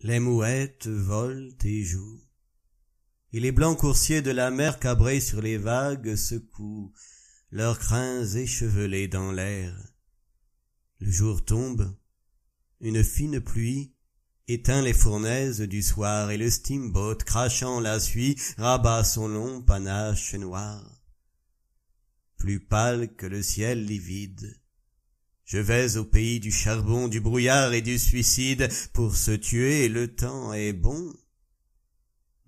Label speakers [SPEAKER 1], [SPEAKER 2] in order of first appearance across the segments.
[SPEAKER 1] les mouettes volent et jouent, et les blancs coursiers de la mer cabrés sur les vagues secouent leurs crins échevelés dans l'air. Le jour tombe, une fine pluie éteint les fournaises du soir et le steamboat crachant la suie rabat son long panache noir. Plus pâle que le ciel livide, je vais au pays du charbon, du brouillard et du suicide, pour se tuer le temps est bon.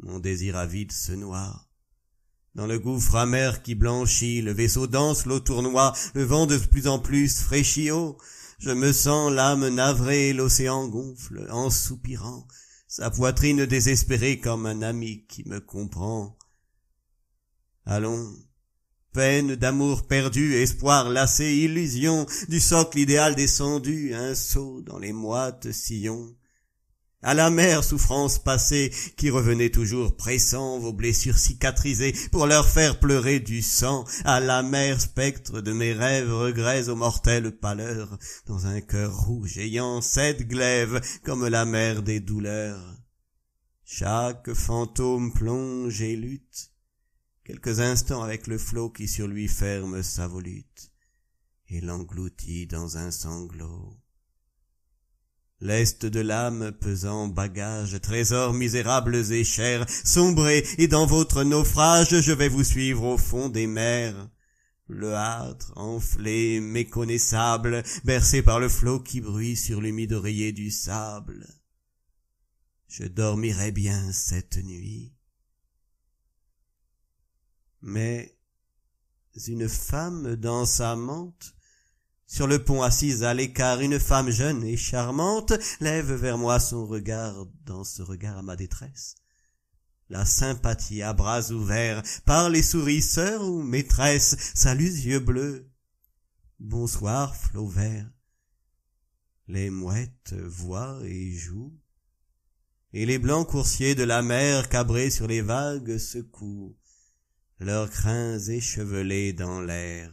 [SPEAKER 1] Mon désir avide se noie. Dans le gouffre amer qui blanchit, le vaisseau danse, l'eau tournoie, le vent de plus en plus fraîchit haut. Je me sens l'âme navrée, l'océan gonfle en soupirant, sa poitrine désespérée comme un ami qui me comprend. Allons, Peine d'amour perdu, espoir lassé, illusion, du socle idéal descendu, un saut dans les moites sillons. À la mère souffrance passée, qui revenait toujours pressant vos blessures cicatrisées, pour leur faire pleurer du sang, à la mère spectre de mes rêves regrets aux mortelles pâleurs, dans un cœur rouge ayant sept glaives, comme la mer des douleurs. Chaque fantôme plonge et lutte, quelques instants avec le flot qui sur lui ferme sa volute et l'engloutit dans un sanglot. Lest de l'âme pesant bagages, trésors misérables et chers, Sombrés et dans votre naufrage je vais vous suivre au fond des mers. Le hâtre, enflé, méconnaissable, bercé par le flot qui bruit sur l'humide oreiller du sable. Je dormirai bien cette nuit mais une femme dans sa mante, sur le pont assise à l'écart, une femme jeune et charmante lève vers moi son regard, dans ce regard à ma détresse. La sympathie à bras ouverts, par les sourisseurs ou maîtresse, salue yeux bleus. Bonsoir, flot vert. Les mouettes voient et jouent, et les blancs coursiers de la mer cabrés sur les vagues secouent leurs crins échevelés dans l'air.